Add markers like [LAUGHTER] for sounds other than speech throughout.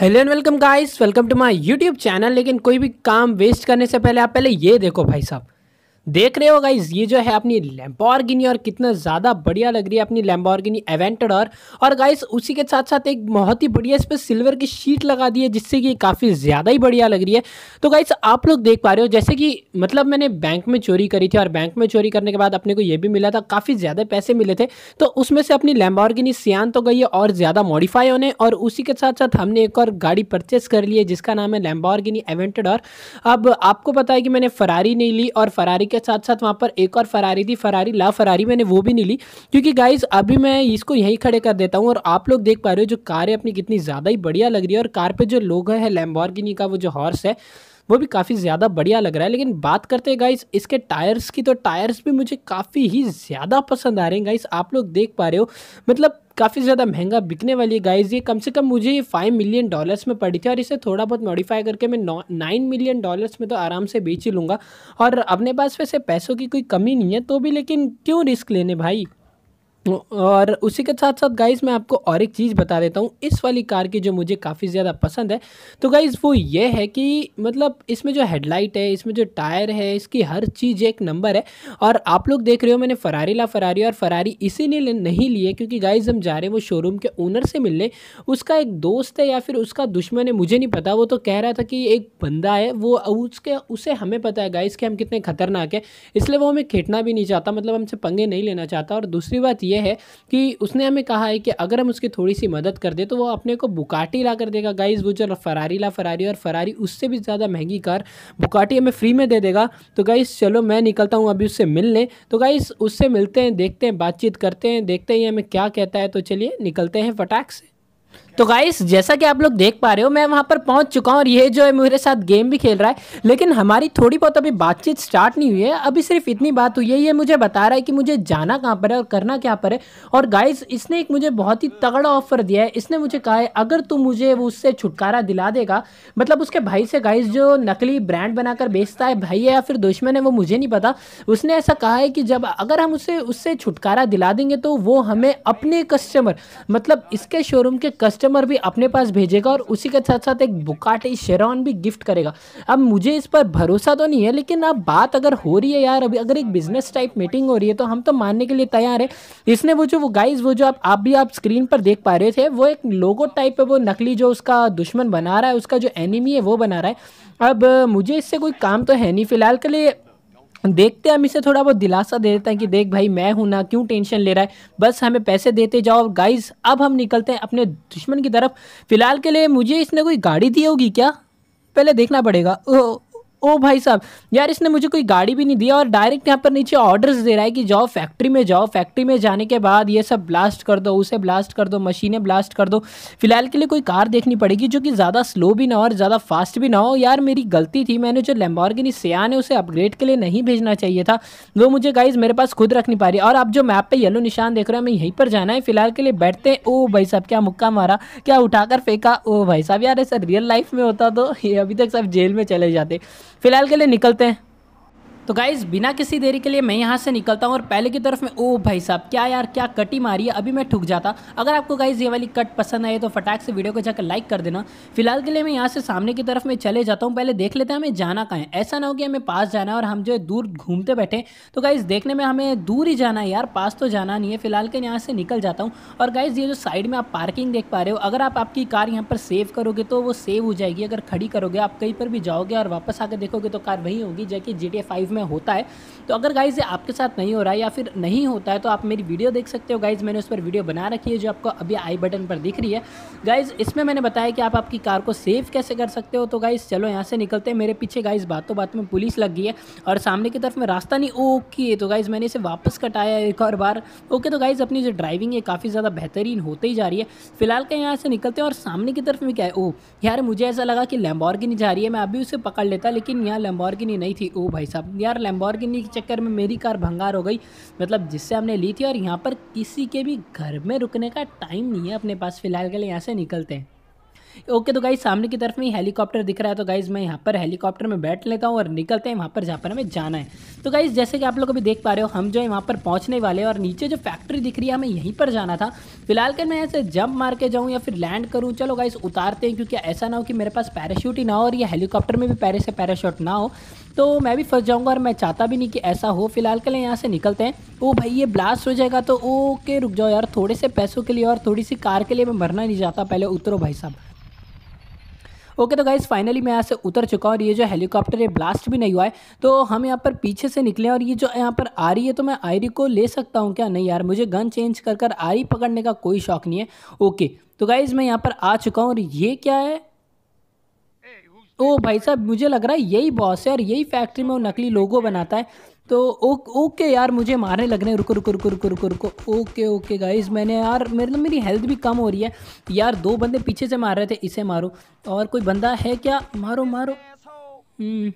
Hello and welcome guys welcome to my YouTube channel लेकिन कोई भी काम वेस्ट करने से पहले आप पहले ये देखो भाई साहब देख रहे हो गाइज ये जो है अपनी लैम्बॉर्गिनी और कितना ज़्यादा बढ़िया लग रही है अपनी लैम्बॉर्गिनी एवेंटेड और गाइज उसी के साथ साथ एक बहुत ही बढ़िया इस पर सिल्वर की शीट लगा दी है जिससे कि काफ़ी ज़्यादा ही बढ़िया लग रही है तो गाइज आप लोग देख पा रहे हो जैसे कि मतलब मैंने बैंक में चोरी करी थी और बैंक में चोरी करने के बाद अपने को ये भी मिला था काफ़ी ज़्यादा पैसे मिले थे तो उसमें से अपनी लैम्बॉर्गिनी सियान तो गई है और ज़्यादा मॉडिफाई होने और उसी के साथ साथ हमने एक और गाड़ी परचेस कर ली है जिसका नाम है लैम्बॉर्गिनी एवेंटडर अब आपको पता है कि मैंने फरारी नहीं ली और फरारी के के साथ साथ वहाँ पर एक और फरारी थी फरारी ला फरारी मैंने वो भी नहीं ली क्योंकि गाइज अभी मैं इसको यहीं खड़े कर देता हूँ और आप लोग देख पा रहे हो जो कार है अपनी कितनी ज़्यादा ही बढ़िया लग रही है और कार पर जो लोग है लैम्बॉर्गिनी का वो जो हॉर्स है वो भी काफ़ी ज़्यादा बढ़िया लग रहा है लेकिन बात करते हैं गाइस इसके टायर्स की तो टायर्स भी मुझे काफ़ी ही ज़्यादा पसंद आ रहे हैं गाइस आप लोग देख पा रहे हो मतलब काफ़ी ज़्यादा महंगा बिकने वाली है गाइज़ ये कम से कम मुझे ये फाइव मिलियन डॉलर्स में पड़ी थी और इसे थोड़ा बहुत मॉडिफाई करके मैं नौ नाइन मिलियन डॉलर्स में तो आराम से बेच ही लूँगा और अपने पास वैसे पैसों की कोई कमी नहीं है तो भी लेकिन क्यों रिस्क लेने भाई और उसी के साथ साथ गाइज़ मैं आपको और एक चीज़ बता देता हूँ इस वाली कार की जो मुझे काफ़ी ज़्यादा पसंद है तो गाइज़ वो ये है कि मतलब इसमें जो हेडलाइट है इसमें जो टायर है इसकी हर चीज़ एक नंबर है और आप लोग देख रहे हो मैंने फ़रारी ला फ़रारी और फ़रारी इसीलिए नहीं लिए क्योंकि गाइज़ हम जा रहे हैं वो शोरूम के ओनर से मिलने उसका एक दोस्त है या फिर उसका दुश्मन है मुझे नहीं पता वो तो कह रहा था कि एक बंदा है वो उसके उसे हमें पता है गाइज़ कि हम कितने ख़तरनाक है इसलिए वो हमें खेटना भी नहीं चाहता मतलब हमसे पंगे नहीं लेना चाहता और दूसरी बात यह यह है कि उसने हमें कहा है कि अगर हम उसकी थोड़ी सी मदद कर दे तो वो अपने को बुकाटी ला कर देगा गाइज वो जो फरारी ला फरारी और फरारी उससे भी ज़्यादा महंगी कार बुकाटी हमें फ्री में दे देगा तो गाइज़ चलो मैं निकलता हूँ अभी उससे मिलने तो गाइज़ उससे मिलते हैं देखते हैं बातचीत करते हैं देखते हैं हमें क्या कहता है तो चलिए निकलते हैं फटाक से तो गाइस जैसा कि आप लोग देख पा रहे हो मैं वहाँ पर पहुँच चुका हूँ और ये जो है मेरे साथ गेम भी खेल रहा है लेकिन हमारी थोड़ी बहुत अभी बातचीत स्टार्ट नहीं हुई है अभी सिर्फ इतनी बात हुई है ये मुझे बता रहा है कि मुझे जाना कहाँ पर है और करना क्या पर है और गाइस इसने एक मुझे बहुत ही तगड़ा ऑफर दिया है इसने मुझे कहा है अगर तू मुझे उससे छुटकारा दिला देगा मतलब उसके भाई से गाइस जो नकली ब्रांड बनाकर बेचता है भाई है या फिर दुश्मन है वो मुझे नहीं पता उसने ऐसा कहा है कि जब अगर हम उसे उससे छुटकारा दिला देंगे तो वो हमें अपने कस्टमर मतलब इसके शोरूम के कस्टमर कस्टमर भी अपने पास भेजेगा और उसी के साथ साथ एक बुकाटे शेरॉन भी गिफ्ट करेगा अब मुझे इस पर भरोसा तो नहीं है लेकिन अब बात अगर हो रही है यार अभी अगर एक बिजनेस टाइप मीटिंग हो रही है तो हम तो मानने के लिए तैयार है इसने वो जो वो गाइज वो जो आप आप भी आप स्क्रीन पर देख पा रहे थे वो एक लोगो टाइप है वो नकली जो उसका दुश्मन बना रहा है उसका जो एनिमी है वो बना रहा है अब मुझे इससे कोई काम तो है नहीं फिलहाल के लिए देखते हैं हम इसे थोड़ा बहुत दिलासा दे देते हैं कि देख भाई मैं हूं ना क्यों टेंशन ले रहा है बस हमें पैसे देते जाओ गाइस अब हम निकलते हैं अपने दुश्मन की तरफ फिलहाल के लिए मुझे इसने कोई गाड़ी दी होगी क्या पहले देखना पड़ेगा ओह ओ भाई साहब यार इसने मुझे कोई गाड़ी भी नहीं दिया और डायरेक्ट यहाँ पर नीचे ऑर्डर्स दे रहा है कि जाओ फैक्ट्री में जाओ फैक्ट्री में जाने के बाद ये सब ब्लास्ट कर दो उसे ब्लास्ट कर दो मशीनें ब्लास्ट कर दो फिलहाल के लिए कोई कार देखनी पड़ेगी जो कि ज़्यादा स्लो भी ना हो और ज़्यादा फास्ट भी ना हो यार मेरी गलती थी मैंने जो लेम्बॉर्गिनी सियान है उसे अपग्रेड के लिए नहीं भेजना चाहिए था वो मुझे गाइज मेरे पास खुद रख नहीं पा रही और आप जो मैप पर येलो निशान देख रहे हो हमें यहीं पर जाना है फिलहाल के लिए बैठते हैं ओ भाई साहब क्या मुक्का मारा क्या उठाकर फेंका ओ भाई साहब यार ऐसा रियल लाइफ में होता तो ये अभी तक सब जेल में चले जाते फिलहाल के लिए निकलते हैं तो गाइज बिना किसी देरी के लिए मैं यहाँ से निकलता हूँ और पहले की तरफ में ओ भाई साहब क्या यार क्या कटी मारी है अभी मैं ठुक जाता अगर आपको गाइज ये वाली कट पसंद आए तो फटाक से वीडियो को जाकर लाइक कर देना फिलहाल के लिए मैं यहाँ से सामने की तरफ में चले जाता हूँ पहले देख लेते हैं हमें जाना कहाँ है ऐसा ना हो कि हमें पास जाना है और हम जो है दूर घूमते बैठे तो गाइज देखने में हमें दूर ही जाना है यार पास तो जाना नहीं है फिलहाल के यहाँ से निकल जाता हूँ और गाइज ये जो साइड में आप पार्किंग देख पा रहे हो अगर आप आपकी कार यहाँ पर सेव करोगे तो वो सेव हो जाएगी अगर खड़ी करोगे आप कहीं पर भी जाओगे और वापस आकर देखोगे तो कार वही होगी जबकि जी टी में में होता है तो अगर गाइज़ ये आपके साथ नहीं हो रहा है या फिर नहीं होता है तो आप मेरी वीडियो देख सकते हो गाइज़ मैंने उस पर वीडियो बना रखी है जो आपको अभी आई बटन पर दिख रही है गाइज़ इसमें मैंने बताया कि आप आपकी कार को सेव कैसे कर सकते हो तो गाइज़ चलो यहाँ से निकलते हैं मेरे पीछे गाइज़ बातों बात में पुलिस लग गई है और सामने की तरफ में रास्ता नहीं ओके तो गाइज़ मैंने इसे वापस कटाया एक और बार ओके तो गाइज़ अपनी जो ड्राइविंग है काफ़ी ज़्यादा बेहतरीन होते ही जा रही है फिलहाल कहीं यहाँ से निकलते हैं और सामने की तरफ में क्या है ओ oh, यार मुझे ऐसा लगा कि लैम्बॉर्गिनी जा रही है मैं अभी उसे पकड़ लेता लेकिन यहाँ लैम्बॉर्गिनी नहीं थी ओ oh, भाई साहब यार लैम्बोर्गिनी के चक्कर में मेरी कार भंगार हो गई मतलब जिससे हमने ली थी और यहाँ पर किसी के भी घर में रुकने का टाइम नहीं है अपने पास फ़िलहाल के लिए यहाँ से निकलते हैं ओके तो गाइज सामने की तरफ में हेलीकॉप्टर दिख रहा है तो गाइज मैं यहाँ पर हेलीकॉप्टर में बैठ लेता हूँ और निकलते हैं वहाँ पर जहाँ पर हमें जाना है तो गाइज जैसे कि आप लोग अभी देख पा रहे हो हम जो है वहाँ पर पहुँचने वाले और नीचे जो फैक्ट्री दिख रही है हमें यहीं पर जाना था फिलहाल कर मैं ऐसे जंप मार के जाऊँ या फिर लैंड करूँ चलो गाइज उतारते हैं क्योंकि ऐसा ना हो कि मेरे पास पैराशूट ही ना हो और या हेलीकॉप्टर में भी पैरे से पैराशूट ना हो तो मैं भी फंस जाऊँगा और मैं चाहता भी नहीं कि ऐसा हो फिलहाल के लिए यहाँ से निकलते हैं ओ भाई ये ब्लास्ट हो जाएगा तो ओके रुक जाओ यार थोड़े से पैसों के लिए और थोड़ी सी कार के लिए मैं मरना नहीं चाहता पहले उतरो भाई साहब ओके तो गाइज फाइनली मैं यहाँ से उतर चुका हूँ और ये जो हेलीकॉप्टर है ब्लास्ट भी नहीं हुआ है तो हम यहाँ पर पीछे से निकले और ये जो यहाँ पर आ रही है तो मैं आयरी को ले सकता हूँ क्या नहीं यार मुझे गन चेंज कर कर आरी पकड़ने का कोई शौक नहीं है ओके तो गाइज मैं यहाँ पर आ चुका हूँ और ये क्या है ओ भाई साहब मुझे लग रहा है यही बॉस है और यही फैक्ट्री में वो नकली लोगो बनाता है तो ओके यार मुझे मारने लग रहे हैं रुको रुको रुको रुको रुको रुको ओके ओके गाइज मैंने यार मेरे मतलब मेरी हेल्थ भी कम हो रही है यार दो बंदे पीछे से मार रहे थे इसे मारो और कोई बंदा है क्या मारो मारो हम्म।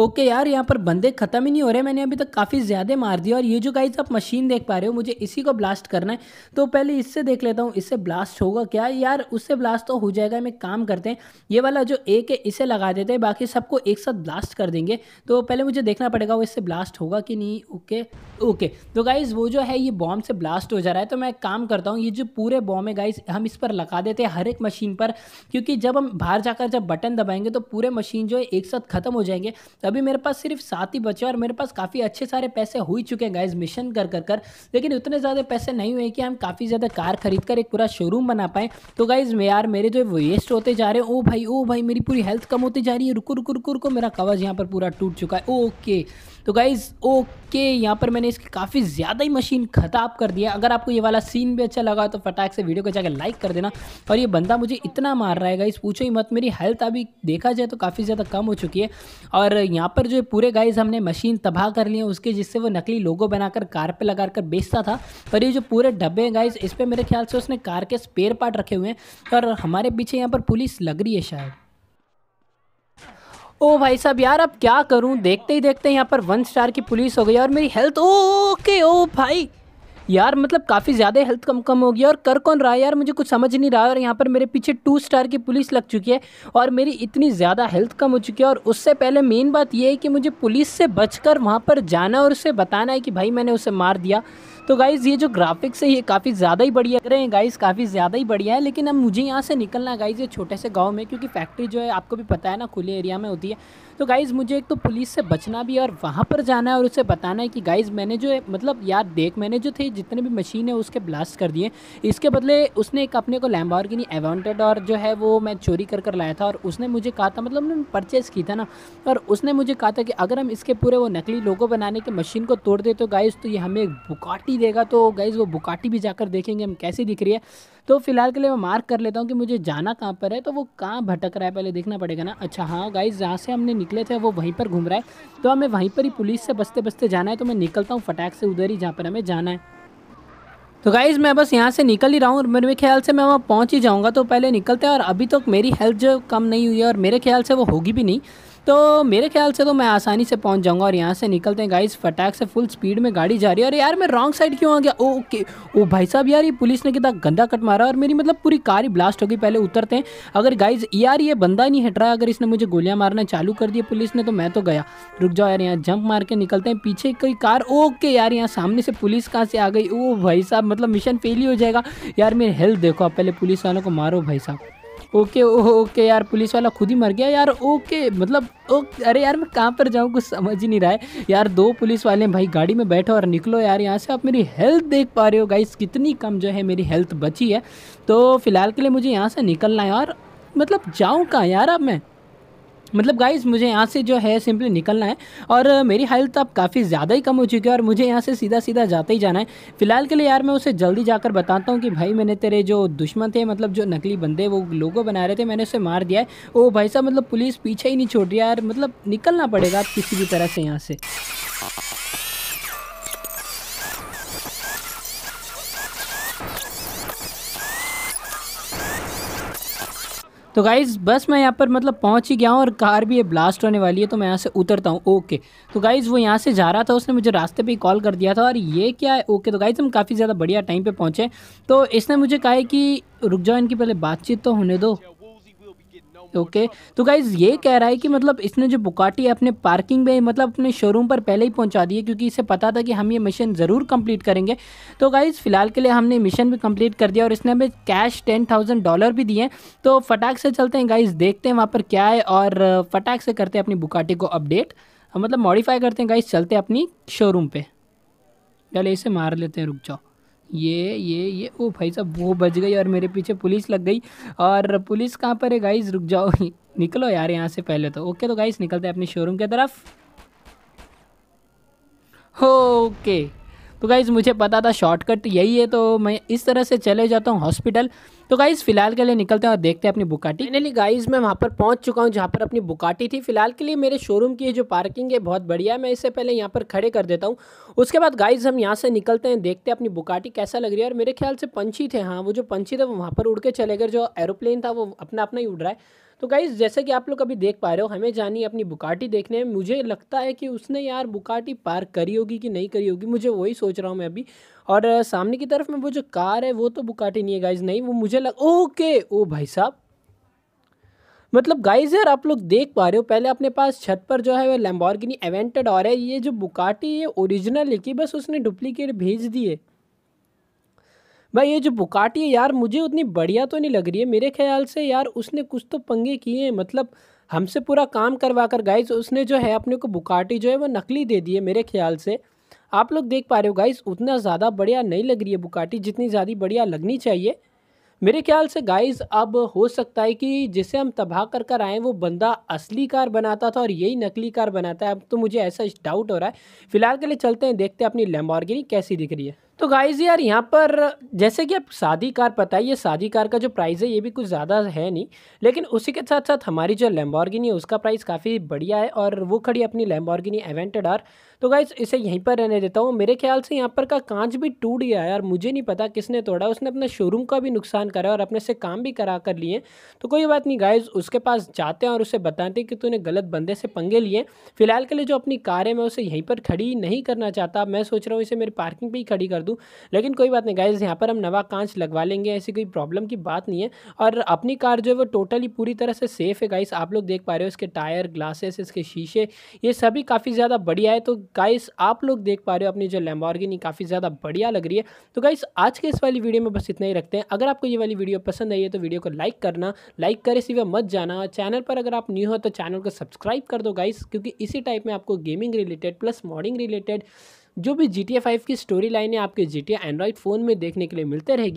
ओके यार यहाँ पर बंदे खत्म ही नहीं हो रहे मैंने अभी तक काफ़ी ज़्यादा मार दिया और ये जो गाइज आप मशीन देख पा रहे हो मुझे इसी को ब्लास्ट करना है तो पहले इससे देख लेता हूँ इससे ब्लास्ट होगा क्या यार उससे ब्लास्ट तो हो जाएगा हम काम करते हैं ये वाला जो एक है इसे लगा देते हैं बाकी सबको एक साथ ब्लास्ट कर देंगे तो पहले मुझे देखना पड़ेगा वो इससे ब्लास्ट होगा कि नहीं ओके ओके तो गाइज़ वो जो है ये बॉम्ब से ब्लास्ट हो जा रहा है तो मैं काम करता हूँ ये जो पूरे बॉम्ब है गाइज़ हम इस पर लगा देते हैं हर एक मशीन पर क्योंकि जब हम बाहर जाकर जब बटन दबाएंगे तो पूरे मशीन जो है एक साथ ख़त्म हो जाएंगे तो अभी मेरे पास सिर्फ सात ही बचे और मेरे पास काफ़ी अच्छे सारे पैसे हो ही चुके हैं गाइज मिशन कर कर कर लेकिन उतने ज़्यादा पैसे नहीं हुए कि हम काफ़ी ज़्यादा कार खरीद कर एक पूरा शोरूम बना पाएँ तो गाइज़ यार मेरे जो वेस्ट होते जा रहे हैं ओ भाई ओ भाई मेरी पूरी हेल्थ कम होती जा रही है रुको रुको रुकू रुको मेरा कवच यहाँ पर पूरा टूट चुका है ओके तो गाइज़ ओके यहाँ पर मैंने इसकी काफ़ी ज़्यादा ही मशीन ख़राब कर दिया अगर आपको ये वाला सीन भी अच्छा लगा तो फटाक से वीडियो को जाकर लाइक कर देना और ये बंदा मुझे इतना मार रहा है गाइज़ पूछो ही मत मेरी हेल्थ अभी देखा जाए तो काफ़ी ज़्यादा कम हो चुकी है और यहाँ पर जो पूरे गाइज़ हमने मशीन तबाह कर लिए उसके जिससे वो नकली लोगो बनाकर कार पर लगा कर बेचता था पर ये जो पूरे डब्बे हैं गाइज़ इस पर मेरे ख्याल से उसने कार के स्पेयर पार्ट रखे हुए हैं और हमारे पीछे यहाँ पर पुलिस लग रही है शायद ओ भाई साहब यार अब क्या करूं देखते ही देखते यहाँ पर वन स्टार की पुलिस हो गई और मेरी हेल्थ ओके ओ भाई यार मतलब काफ़ी ज़्यादा हेल्थ कम कम हो गई और कर कौन रहा है यार मुझे कुछ समझ नहीं रहा है और यहाँ पर मेरे पीछे टू स्टार की पुलिस लग चुकी है और मेरी इतनी ज़्यादा हेल्थ कम हो चुकी है और उससे पहले मेन बात ये है कि मुझे पुलिस से बचकर वहाँ पर जाना और उसे बताना है कि भाई मैंने उसे मार दिया तो गाइज़ ये जो ग्राफिक्स है ये काफ़ी ज़्यादा ही बढ़िया रहे हैं गाइज़ काफ़ी ज़्यादा ही बढ़िया है लेकिन अब मुझे यहाँ से निकलना गाइज़ ये छोटे से गाँव में क्योंकि फैक्ट्री जो है आपको भी पता है ना खुले एरिया में होती है तो गाइज़ मुझे एक तो पुलिस से बचना भी है और वहाँ पर जाना है और उसे बताना है कि गाइज़ मैंने जो है मतलब यार देख मैंने जो थे जितने भी मशीन है उसके ब्लास्ट कर दिए इसके बदले उसने एक अपने को की एवांटेड और जो है वो मैं चोरी कर कर लाया था और उसने मुझे कहा था मतलब उन्होंने परचेज़ की था ना और उसने मुझे कहा था कि अगर हम इसके पूरे वो नकली लोगों बनाने के मशीन को तोड़ दे तो गाइज़ तो ये हमें एक बुकाटी बुकाटी देगा तो गाइज़ वो बुकाटी भी जाकर देखेंगे हम कैसी दिख रही है तो फिलहाल के लिए मैं मार्क कर लेता हूँ कि मुझे जाना कहाँ पर है तो वो कहाँ भटक रहा है पहले देखना पड़ेगा ना अच्छा हाँ गाइज जहाँ से हमने निकले थे वो वहीं पर घूम रहा है तो हमें वहीं पर ही पुलिस से बसते बसते जाना है तो मैं निकलता हूँ फटाक से उधर ही जहाँ पर हमें जाना है तो गाइज़ मैं बस यहाँ से निकल ही रहा हूँ और मेरे ख्याल से मैं वहाँ पहुँच ही जाऊँगा तो पहले निकलते हैं और अभी तक तो मेरी हेल्थ जो कम नहीं हुई है और मेरे ख्याल से वो होगी भी नहीं तो मेरे ख्याल से तो मैं आसानी से पहुंच जाऊंगा और यहाँ से निकलते हैं गाइस फटाक से फुल स्पीड में गाड़ी जा रही है और यार मैं रॉन्ग साइड क्यों आ गया ओके ओ भाई साहब यार ये पुलिस ने कितना गंदा कट मारा और मेरी मतलब पूरी कार ही ब्लास्ट हो गई पहले उतरते हैं अगर गाइज यार ये बंदा नहीं हट रहा अगर इसने मुझे गोलियाँ मारना चालू कर दिया पुलिस ने तो मैं तो गया रुक जाओ यार यहाँ जंप मार के निकलते हैं पीछे कोई कार ओके यार यहाँ सामने से पुलिस कहाँ से आ गई ओ भाई साहब मतलब मिशन फेल ही हो जाएगा यार मेरी हेल्थ देखो आप पहले पुलिस वालों को मारो भाई साहब ओके ओके यार पुलिस वाला खुद ही मर गया यार ओके मतलब ओके अरे यार मैं कहाँ पर जाऊँ कुछ समझ ही नहीं रहा है यार दो पुलिस वाले भाई गाड़ी में बैठो और निकलो यार यहाँ से आप मेरी हेल्थ देख पा रहे हो गाइस कितनी कम जो है मेरी हेल्थ बची है तो फिलहाल के लिए मुझे यहाँ से निकलना है यार मतलब जाऊँ कहाँ यार अब मैं मतलब गाइज मुझे यहाँ से जो है सिंपली निकलना है और मेरी हेल्थ अब काफ़ी ज़्यादा ही कम हो चुकी है और मुझे यहाँ से सीधा सीधा जाते ही जाना है फिलहाल के लिए यार मैं उसे जल्दी जाकर बताता हूँ कि भाई मैंने तेरे जो दुश्मन थे मतलब जो नकली बंदे वो लोगो बना रहे थे मैंने उसे मार दिया है वो भाई साहब मतलब पुलिस पीछे ही नहीं छोड़ रही यार मतलब निकलना पड़ेगा किसी भी तरह से यहाँ से तो गाइज़ बस मैं यहाँ पर मतलब पहुँच ही गया हूँ और कार भी ये ब्लास्ट होने वाली है तो मैं यहाँ से उतरता हूँ ओके तो गाइज़ वो यहाँ से जा रहा था उसने मुझे रास्ते पे कॉल कर दिया था और ये क्या है ओके तो गाइज़ हम काफ़ी ज़्यादा बढ़िया टाइम पे पहुँचे तो इसने मुझे कहा है कि रुक जाओ इनकी पहले बातचीत तो होने दो ओके तो गाइज ये कह रहा है कि मतलब इसने जो बुकाटी है अपने पार्किंग में मतलब अपने शोरूम पर पहले ही पहुंचा दी है क्योंकि इसे पता था कि हम ये मिशन ज़रूर कंप्लीट करेंगे तो गाइज़ फिलहाल के लिए हमने मिशन भी कंप्लीट कर दिया और इसने हमें कैश टेन थाउजेंड डॉलर भी दिए तो फटाक से चलते हैं गाइज़ देखते हैं वहाँ पर क्या है और फटाक से करते हैं अपनी बुकाटी को अपडेट मतलब मॉडिफाई करते हैं गाइज़ चलते हैं अपनी शोरूम पर चले इसे मार लेते हैं रुक जाओ ये ये ये ओ भाई साहब वो बच गई और मेरे पीछे पुलिस लग गई और पुलिस कहाँ पर है गाइस रुक जाओ [LAUGHS] निकलो यार यहाँ से पहले तो ओके तो गाइस निकलते हैं अपने शोरूम की तरफ ओके तो गाइज़ मुझे पता था शॉर्टकट यही है तो मैं इस तरह से चले जाता हूँ हॉस्पिटल तो गाइज फिलहाल के लिए निकलते हैं और देखते हैं अपनी बुकाटी फाइनली गाइज मैं वहाँ पर पहुँच चुका हूँ जहाँ पर अपनी बुकाटी थी फिलहाल के लिए मेरे शोरूम की जो पार्किंग है बहुत बढ़िया है मैं इससे पहले यहाँ पर खड़े कर देता हूँ उसके बाद गाइज हम यहाँ से निकलते हैं देखते हैं अपनी बुकाटी कैसा लग रही है और मेरे ख्याल से पंछी थे हाँ वो जो पंछी थे वो वहाँ पर उड़ के चले गए जो एरोप्लेन था वो अपना अपना ही उड़ रहा है तो गाइज़ जैसे कि आप लोग अभी देख पा रहे हो हमें जानी अपनी बुकाटी देखने में मुझे लगता है कि उसने यार बुकाटी पार्क करी होगी कि नहीं करी होगी मुझे वही सोच रहा हूँ मैं अभी और सामने की तरफ में वो जो कार है वो तो बुकाटी नहीं है गाइज नहीं वो मुझे लग ओके ओ भाई साहब मतलब गाइज यार आप लोग देख पा रहे हो पहले अपने पास छत पर जो है वो लैम्बॉर्गिनी एवेंटेड और है ये जो बुकाटी है ओरिजिनल है कि बस उसने डुप्लीकेट भेज दिए भाई ये जो बुकाटी है यार मुझे उतनी बढ़िया तो नहीं लग रही है मेरे ख्याल से यार उसने कुछ तो पंगे किए हैं मतलब हमसे पूरा काम करवा कर गाइज उसने जो है अपने को बुकाटी जो है वो नकली दे दी है मेरे ख्याल से आप लोग देख पा रहे हो गाइस उतना ज़्यादा बढ़िया नहीं लग रही है बुकाटी जितनी ज़्यादा बढ़िया लगनी चाहिए मेरे ख्याल से गाइस अब हो सकता है कि जिसे हम तबाह कर कर आएँ वो बंदा असली कार बनाता था और यही नकली कार बनाता है अब तो मुझे ऐसा डाउट हो रहा है फिलहाल के लिए चलते हैं देखते हैं अपनी लैम्बॉर्गिनी कैसी दिख रही है तो गाइज यार यहाँ पर जैसे कि आप शादी कार पता है ये शादी कार का जो प्राइस है ये भी कुछ ज़्यादा है नहीं लेकिन उसी के साथ साथ हमारी जो लैम्बॉर्गिनी है उसका प्राइस काफ़ी बढ़िया है और वो खड़ी अपनी लैम्बॉर्गिनी एवेंटेड आर तो गाइज इसे यहीं पर रहने देता हूँ मेरे ख्याल से यहाँ पर का कांच भी टूट गया है यार मुझे नहीं पता किसने तोड़ा उसने अपने शोरूम का भी नुकसान करा और अपने से काम भी करा कर लिए तो कोई बात नहीं गाइज उसके पास जाते हैं और उसे बताते हैं कि तूने गलत बंदे से पंगे लिए फिलहाल के लिए जो अपनी कार है मैं उसे यहीं पर खड़ी नहीं करना चाहता मैं सोच रहा हूँ इसे मेरी पार्किंग पर ही खड़ी कर कर दूँ लेकिन कोई बात नहीं गाइज यहाँ पर हम नवा कांच लगवा लेंगे ऐसी कोई प्रॉब्लम की बात नहीं है और अपनी कार जो है वो टोटली पूरी तरह से सेफ़ है गाइस आप लोग देख पा रहे हो इसके टायर ग्लासेस इसके शीशे ये सभी काफ़ी ज़्यादा बढ़िया है तो गाइस आप लोग देख पा रहे हो अपनी जो लैम्बॉर्गिनी काफ़ी ज़्यादा बढ़िया लग रही है तो गाइस आज के इस वाली वीडियो में बस इतना ही रखते हैं अगर आपको ये वाली वीडियो पसंद आई है तो वीडियो को लाइक करना लाइक करे सिवा मत जाना चैनल पर अगर आप न्यू हो तो चैनल को सब्सक्राइब कर दो गाइस क्योंकि इसी टाइप में आपको gaming related plus modding related जो भी जी टी फाइव की स्टोरी लाइनें आपके जी टी एंड्रॉइड फ़ोन में देखने के लिए मिलते रहेगी